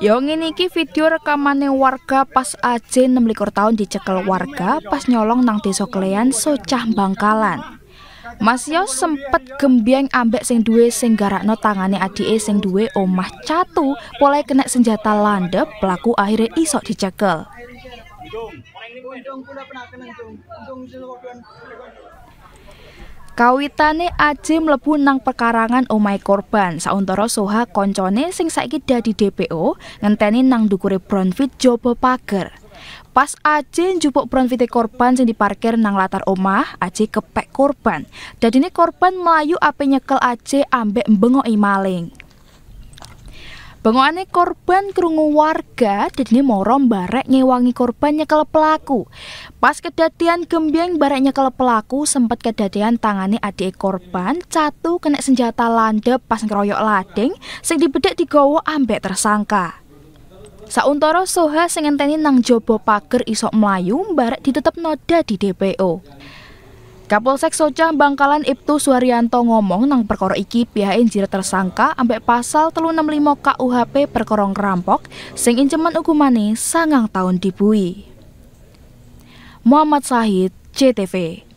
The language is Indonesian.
Yang ini ki video yang warga pas Aceh 6 tahun dicekel warga pas nyolong nang desa Klean Socah Bangkalan. Mas Yo sempet gembiang ambek sing duwe sing garakno tangane adike sing duwe omah catu mulai kena senjata landep pelaku akhirnya isok dicekel. Kawitane Aji mlebu nang pekarangan omai korban sauntara Soha koncone sing saiki dadi DPO ngenteni nang dukure Bronfit jobo pager. Pas Aji njupuk Bronfite korban sing diparkir nang latar omah, Aji kepek korban. Dadine korban melayu ape nyekel Aji ambek mbengok maling. Bengoane korban kerungu warga dene moro barek nyewangi korban nyekel pelaku. Pas kedatian gembiang bareknya nyekel pelaku sempat kedatian tangani adik korban catu kena senjata landep pas ngeroyok lading sing dibedak digowo ambek tersangka. Sauntara Soha sing nang jopo pager isok melayu barek ditetep noda di DPO. Kapolsek Soca Bangkalan Ibtu Suharyanto ngomong nang perkara iki pihak injir tersangka ambek pasal 365 KUHP perkorong rampok sing inceman hukumane sangang tahun dibui. Muhammad Sahid, CTV